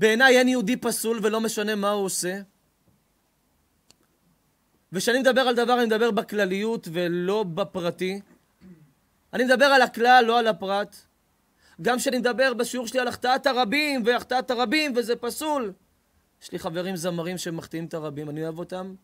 בעיניי אין יהודי פסול ולא משנה מה הוא עושה. וכשאני מדבר על דבר, אני מדבר בכלליות ולא בפרטי. אני מדבר על הכלל, לא על הפרט. גם כשאני מדבר בשיעור שלי על החטאת הרבים, והחטאת הרבים, וזה פסול. יש לי חברים זמרים שמחטיאים את הרבים, אני אוהב אותם,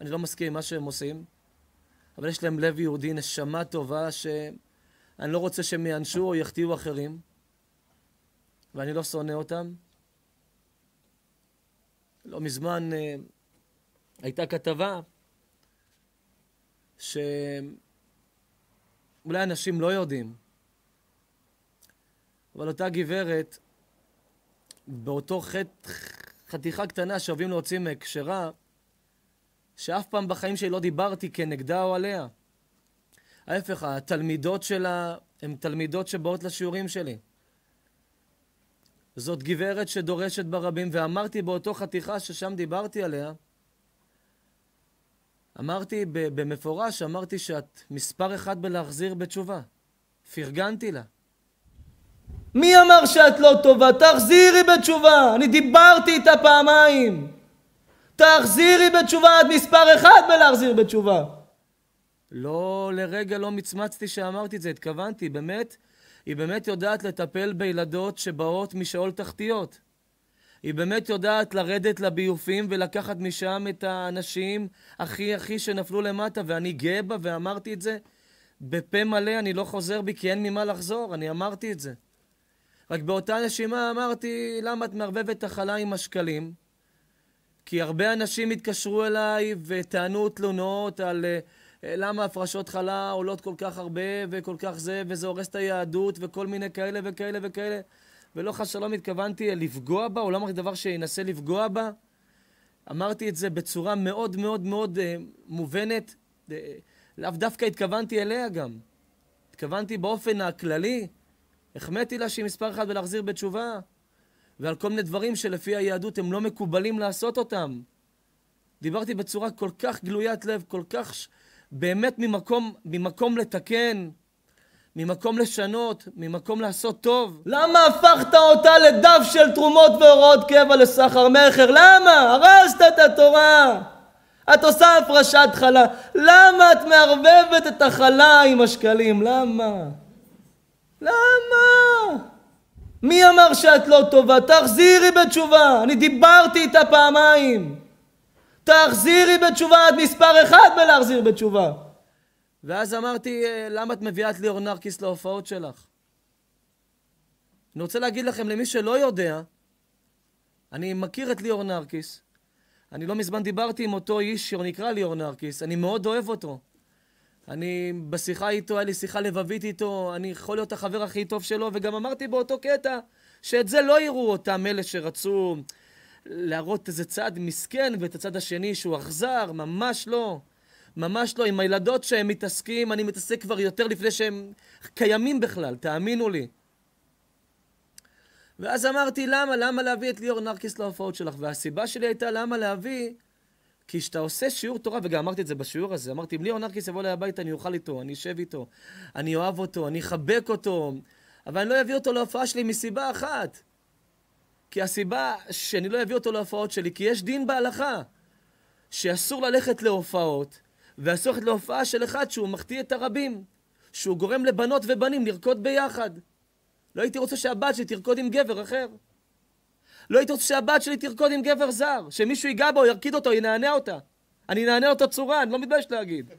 אני לא מסכים עם מה שהם עושים, אבל יש להם לב יהודי, נשמה טובה, שאני לא רוצה שהם יענשו או יחטיאו אחרים, ואני לא שונא אותם. לא מזמן אה, הייתה כתבה שאולי אנשים לא יודעים, אבל אותה גברת, באותו חת... חתיכה קטנה שאוהבים להוציא מהקשרה, שאף פעם בחיים שלי לא דיברתי כנגדה או עליה. ההפך, התלמידות שלה הן תלמידות שבאות לשיעורים שלי. זאת גברת שדורשת ברבים, ואמרתי באותו חתיכה ששם דיברתי עליה, אמרתי במפורש, אמרתי שאת מספר אחד בלהחזיר בתשובה. פרגנתי לה. מי אמר שאת לא טובה? תחזירי בתשובה! אני דיברתי איתה פעמיים! תחזירי בתשובה! את מספר אחד בלהחזיר בתשובה! לא, לרגע לא מצמצתי שאמרתי את זה, התכוונתי, באמת, היא באמת יודעת לטפל בילדות שבאות משאול תחתיות. היא באמת יודעת לרדת לביופים ולקחת משם את האנשים הכי הכי שנפלו למטה, ואני גאה בה ואמרתי את זה בפה מלא, אני לא חוזר בי כי אין ממה לחזור, אני אמרתי את זה. רק באותה נשימה אמרתי, למה את מערבבת החלה עם השקלים? כי הרבה אנשים התקשרו אליי וטענו תלונות על... Uh, אה, למה הפרשות חלה עולות כל כך הרבה וכל כך זה, וזה הורס את היהדות וכל מיני כאלה וכאלה וכאלה. ולא חס ושלום התכוונתי לפגוע בה, או לא אמרתי דבר שינסה לפגוע בה. אמרתי את זה בצורה מאוד מאוד מאוד אה, מובנת. אה, לאו דווקא התכוונתי אליה גם. התכוונתי באופן הכללי. החמאתי לה שהיא מספר אחת ולהחזיר בתשובה. ועל כל מיני דברים שלפי היהדות הם לא מקובלים לעשות אותם. דיברתי בצורה כל כך גלוית לב, כל כך באמת ממקום, ממקום לתקן, ממקום לשנות, ממקום לעשות טוב. למה הפכת אותה לדף של תרומות והוראות קבע לסחר מכר? למה? הרסת את התורה! את עושה הפרשת חלה. למה את מערבבת את החלה עם השקלים? למה? למה? מי אמר שאת לא טובה? תחזירי בתשובה. אני דיברתי איתה פעמיים. תחזירי בתשובה, את מספר אחד בלהחזיר בתשובה. ואז אמרתי, אה, למה את מביאה את ליאור נרקיס להופעות שלך? אני רוצה להגיד לכם, למי שלא יודע, אני מכיר את ליאור נרקיס. אני לא מזמן דיברתי עם אותו איש שנקרא ליאור נרקיס, אני מאוד אוהב אותו. אני בשיחה איתו, היה לי שיחה לבבית איתו, אני יכול להיות החבר הכי טוב שלו, וגם אמרתי באותו קטע, שאת זה לא יראו אותם אלה שרצו להראות איזה צד מסכן ואת הצד השני שהוא אכזר, ממש לא. ממש לא. עם הילדות שהם מתעסקים, אני מתעסק כבר יותר לפני שהם קיימים בכלל, תאמינו לי. ואז אמרתי, למה? למה להביא את ליאור נרקיס להופעות שלך? והסיבה שלי הייתה, למה להביא? כי כשאתה עושה שיעור תורה, וגם אמרתי את זה בשיעור הזה, אמרתי, אם ליאור נרקיס יבוא אליי הביתה, אני אוכל איתו, אני אשב איתו, אני אוהב אותו, אני אחבק אותו, אבל אני לא אביא אותו להופעה שלי מסיבה אחת. כי הסיבה שאני לא אביא אותו להופעות שלי, כי יש דין בהלכה, שאסור ללכת להופעות, ואסור ללכת להופעה של אחד שהוא מחטיא את הרבים, שהוא גורם לבנות ובנים לרקוד ביחד. לא הייתי רוצה שהבת שלי תרקוד עם גבר אחר. לא הייתי רוצה שהבת שלי תרקוד עם גבר זר, שמישהו ייגע בו, ירקיד אותו, ינענע אותה. אני אנענע אותה צורה, אני לא מתבייש להגיד.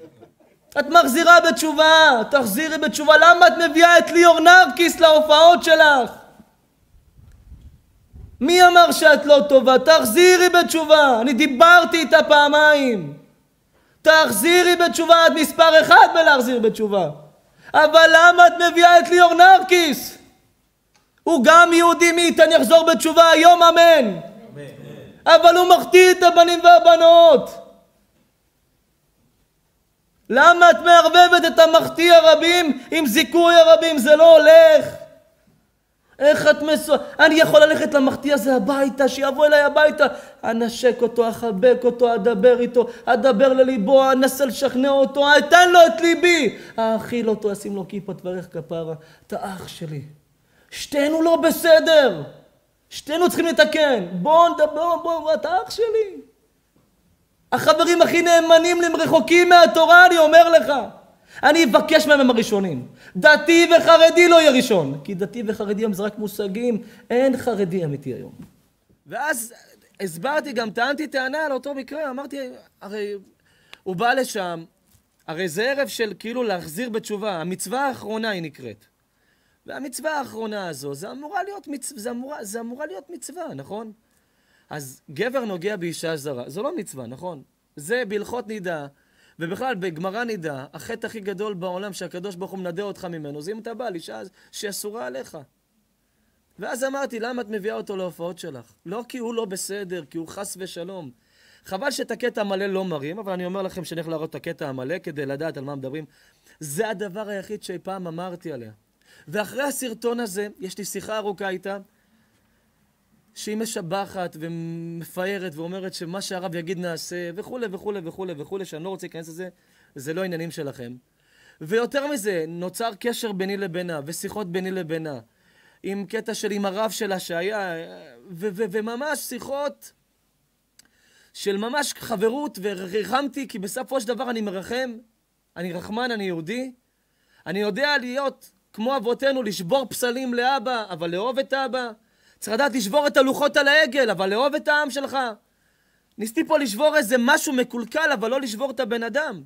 את מחזירה בתשובה, תחזירי בתשובה. למה את מביאה את ליאור נרקיס להופעות שלך? מי אמר שאת לא טובה? תחזירי בתשובה. אני דיברתי איתה פעמיים. תחזירי בתשובה, את מספר אחד בלהחזיר בתשובה. אבל למה את מביאה את ליאור נרקיס? הוא גם יהודי מית, אני אחזור בתשובה היום, אמן. אמן. אבל הוא מחטיא את הבנים והבנות. למה את מערבבת את המחטיא הרבים עם זיכוי הרבים? זה לא הולך. איך את מסו... אני יכול ללכת למחטיא הזה הביתה, שיבוא אליי הביתה. אנשק אותו, אחבק אותו, אדבר איתו, אדבר לליבו, אנסה לשכנע אותו, אתן לו את ליבי. אאכיל אותו, אשים לו כיפה, תברך כפרה. אתה אח שלי. שתינו לא בסדר. שתינו צריכים לתקן. בואו נדבר, בואו, בוא, אתה אח שלי. החברים הכי נאמנים לי, הם רחוקים מהתורה, אני אומר לך. אני אבקש מהם הם הראשונים. דתי וחרדי לא יהיה ראשון. כי דתי וחרדי הם זה רק מושגים, אין חרדי אמיתי היום. ואז הסברתי, גם טענתי טענה על אותו מקרה, אמרתי, הרי הוא בא לשם, הרי זה ערב של כאילו להחזיר בתשובה, המצווה האחרונה היא נקראת. והמצווה האחרונה הזו, זה אמורה להיות, מצ... זה אמורה... זה אמורה להיות מצווה, נכון? אז גבר נוגע באישה זרה, זו לא מצווה, נכון? זה בהלכות נידה, ובכלל, בגמרא נידה, החטא הכי גדול בעולם שהקדוש ברוך הוא מנדה אותך ממנו, זה אם אתה בא על אישה שאסורה עליך. ואז אמרתי, למה את מביאה אותו להופעות שלך? לא כי הוא לא בסדר, כי הוא חס ושלום. חבל שאת הקטע המלא לא מראים, אבל אני אומר לכם שאני הולך להראות את הקטע המלא כדי לדעת על מה מדברים. זה הדבר היחיד שאי פעם אמרתי עליה. ואחרי הסרטון הזה, יש לי שיחה ארוכה איתה, שהיא משבחת ומפארת ואומרת שמה שהרב יגיד נעשה, וכולי וכולי וכולי וכולי, שאני לא רוצה להיכנס לזה, זה לא עניינים שלכם. ויותר מזה, נוצר קשר ביני לבינה, ושיחות ביני לבינה, עם קטע של עם הרב שלה שהיה, ו- ו- וממש שיחות של ממש חברות, וריחמתי, כי בסופו של דבר אני מרחם, אני רחמן, אני יהודי, אני יודע להיות כמו אבותינו, לשבור פסלים לאבא, אבל לאהוב את אבא. צריך לדעת לשבור את הלוחות על העגל, אבל לאהוב את העם שלך. ניסיתי פה לשבור איזה משהו מקולקל, אבל לא לשבור את הבן אדם.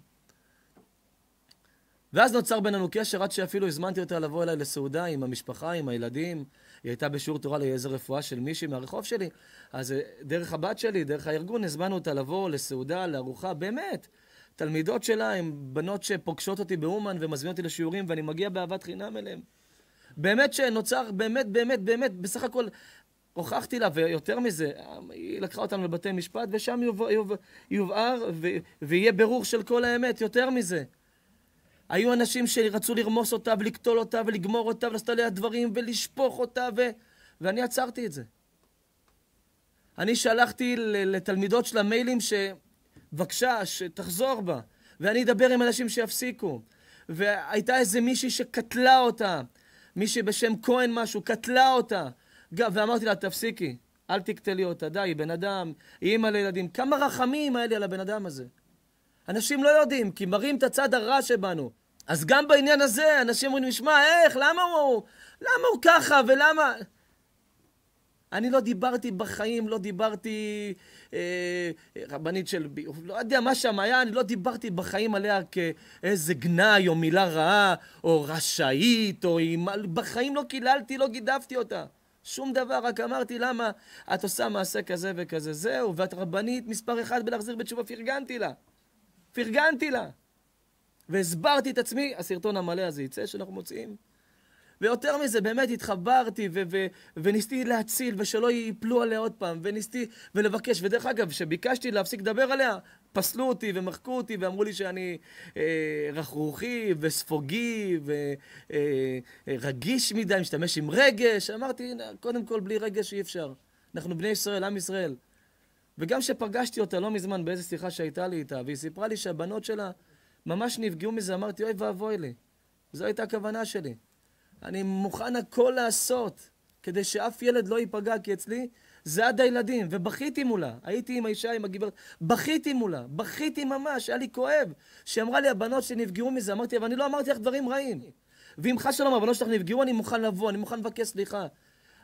ואז נוצר בינינו קשר, עד שאפילו הזמנתי אותה לבוא אליי לסעודה עם המשפחה, עם הילדים. היא הייתה בשיעור תורה לאיזה רפואה של מישהי מהרחוב שלי. אז אה, דרך הבת שלי, דרך הארגון, הזמנו אותה לבוא לסעודה, לארוחה, באמת. תלמידות שלה הן בנות שפוגשות אותי באומן ומזמינות אותי לשיעורים, ואני מגיע באהבת חינם אליהן. באמת שנוצר, באמת, באמת, באמת, בסך הכל הוכחתי לה, ויותר מזה, היא לקחה אותנו לבתי משפט, ושם יובהר יוב, יובער, ו, ויהיה ברור של כל האמת, יותר מזה. היו אנשים שרצו לרמוס אותה, ולקטול אותה, ולגמור אותה, ולעשות עליה דברים, ולשפוך אותה, ו... ואני עצרתי את זה. אני שלחתי לתלמידות של המיילים ש... בבקשה, שתחזור בה, ואני אדבר עם אנשים שיפסיקו. והייתה איזה מישהי שקטלה אותה, מישהי בשם כהן משהו, קטלה אותה. ואמרתי לה, תפסיקי, אל תקטלי אותה, די, היא בן אדם, היא אימא לילדים. כמה רחמים היה לי על הבן אדם הזה. אנשים לא יודעים, כי מראים את הצד הרע שבנו. אז גם בעניין הזה, אנשים אומרים, שמע, איך, למה הוא, למה הוא ככה, ולמה... אני לא דיברתי בחיים, לא דיברתי אה, רבנית של ביוב, לא יודע מה שם היה, אני לא דיברתי בחיים עליה כאיזה גנאי או מילה רעה, או רשאית, או עם... בחיים לא קיללתי, לא גידפתי אותה. שום דבר, רק אמרתי למה את עושה מעשה כזה וכזה, זהו, ואת רבנית מספר אחת בלהחזיר בתשובה, פרגנתי לה. פרגנתי לה. והסברתי את עצמי, הסרטון המלא הזה יצא שאנחנו מוצאים. ויותר מזה, באמת התחברתי ו- ו- וניסיתי להציל, ושלא ייפלו עליה עוד פעם, וניסיתי ולבקש. ודרך אגב, כשביקשתי להפסיק לדבר עליה, פסלו אותי ומחקו אותי ואמרו לי שאני אה, רכרוכי וספוגי ורגיש אה, אה, מדי, משתמש עם רגש. אמרתי, קודם כל, בלי רגש אי אפשר. אנחנו בני ישראל, עם ישראל. וגם כשפגשתי אותה לא מזמן באיזו שיחה שהייתה לי איתה, והיא סיפרה לי שהבנות שלה ממש נפגעו מזה, אמרתי, אוי ואבוי לי. זו הייתה הכוונה שלי. אני מוכן הכל לעשות כדי שאף ילד לא ייפגע, כי אצלי זה עד הילדים. ובכיתי מולה. הייתי עם האישה, עם הגברת, בכיתי מולה. בכיתי ממש, היה לי כואב. שהיא אמרה לי, הבנות שלי נפגעו מזה, אמרתי, אבל אני לא אמרתי לך דברים רעים. ואם חס שלום הבנות שלך נפגעו, אני מוכן לבוא, אני מוכן לבקש סליחה.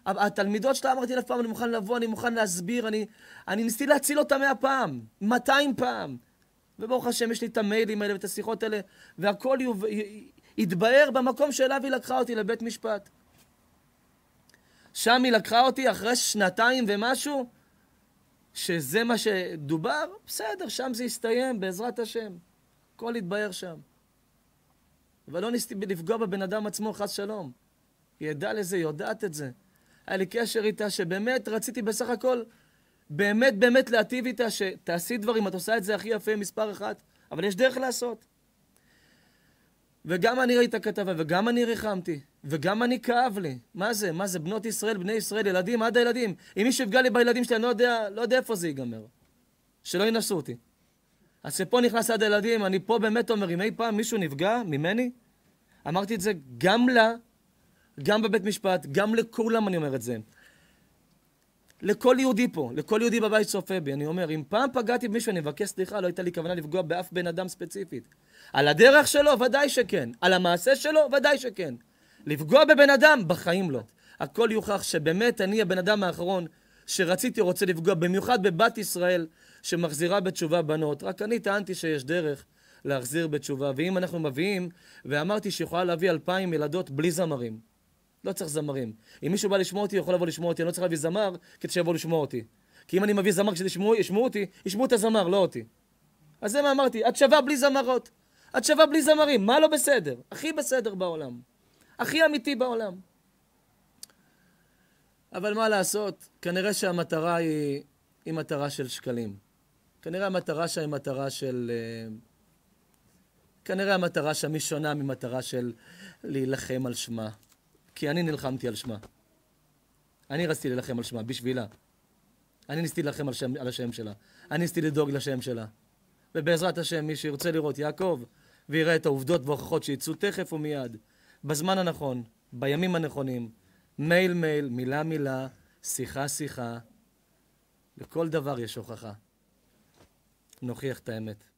התלמידות שלה, אמרתי לה לא פעם, אני מוכן לבוא, אני מוכן להסביר, אני, אני ניסיתי להציל אותה מאה פעם, מאתיים פעם. וברוך השם, יש לי את המיילים האלה ואת השיחות האלה, והכל יוב... התבהר במקום שאליו היא לקחה אותי, לבית משפט. שם היא לקחה אותי אחרי שנתיים ומשהו, שזה מה שדובר, בסדר, שם זה יסתיים, בעזרת השם. הכל יתבהר שם. אבל לא ניסיתי לפגוע בבן אדם עצמו, חס שלום. היא ידעה לזה, היא יודעת את זה. היה לי קשר איתה שבאמת רציתי בסך הכל, באמת באמת להטיב איתה, שתעשי דברים, את עושה את זה הכי יפה, מספר אחת, אבל יש דרך לעשות. וגם אני ראיתי את הכתבה, וגם אני ריחמתי, וגם אני כאב לי. מה זה? מה זה? בנות ישראל, בני ישראל, ילדים, עד הילדים. אם מישהו יפגע לי בילדים שלי, אני לא יודע, לא יודע איפה זה ייגמר. שלא ינסו אותי. אז כשפה נכנס עד הילדים, אני פה באמת אומר, אם אי פעם מישהו נפגע ממני, אמרתי את זה גם לה, גם בבית משפט, גם לכולם אני אומר את זה. לכל יהודי פה, לכל יהודי בבית צופה בי, אני אומר, אם פעם פגעתי במישהו, אני מבקש סליחה, לא הייתה לי כוונה לפגוע באף בן אדם ספציפית. על הדרך שלו? ודאי שכן. על המעשה שלו? ודאי שכן. לפגוע בבן אדם? בחיים לא. הכל יוכח שבאמת אני הבן אדם האחרון שרציתי רוצה לפגוע, במיוחד בבת ישראל שמחזירה בתשובה בנות. רק אני טענתי שיש דרך להחזיר בתשובה. ואם אנחנו מביאים, ואמרתי שיכולה להביא אלפיים ילדות בלי זמרים. לא צריך זמרים. אם מישהו בא לשמוע אותי, יכול לבוא לשמוע אותי. אני לא צריך להביא זמר כדי שיבוא לשמוע אותי. כי אם אני מביא זמר כשישמעו אותי, ישמעו את הזמר, לא אותי. אז זה מה אמרתי, את שווה בלי זמרות. את שווה בלי זמרים, מה לא בסדר? הכי בסדר בעולם. הכי אמיתי בעולם. אבל מה לעשות, כנראה שהמטרה היא, היא מטרה של שקלים. כנראה המטרה שם היא מטרה של... אה, כנראה המטרה שם היא שונה ממטרה של להילחם על שמה. כי אני נלחמתי על שמה. אני רציתי להילחם על שמה, בשבילה. אני ניסיתי להילחם על, על השם שלה. אני ניסיתי לדאוג לשם שלה. ובעזרת השם, מי שירצה לראות, יעקב, ויראה את העובדות וההוכחות שיצאו תכף ומיד, בזמן הנכון, בימים הנכונים, מייל מייל, מילה מילה, שיחה שיחה. לכל דבר יש הוכחה. נוכיח את האמת.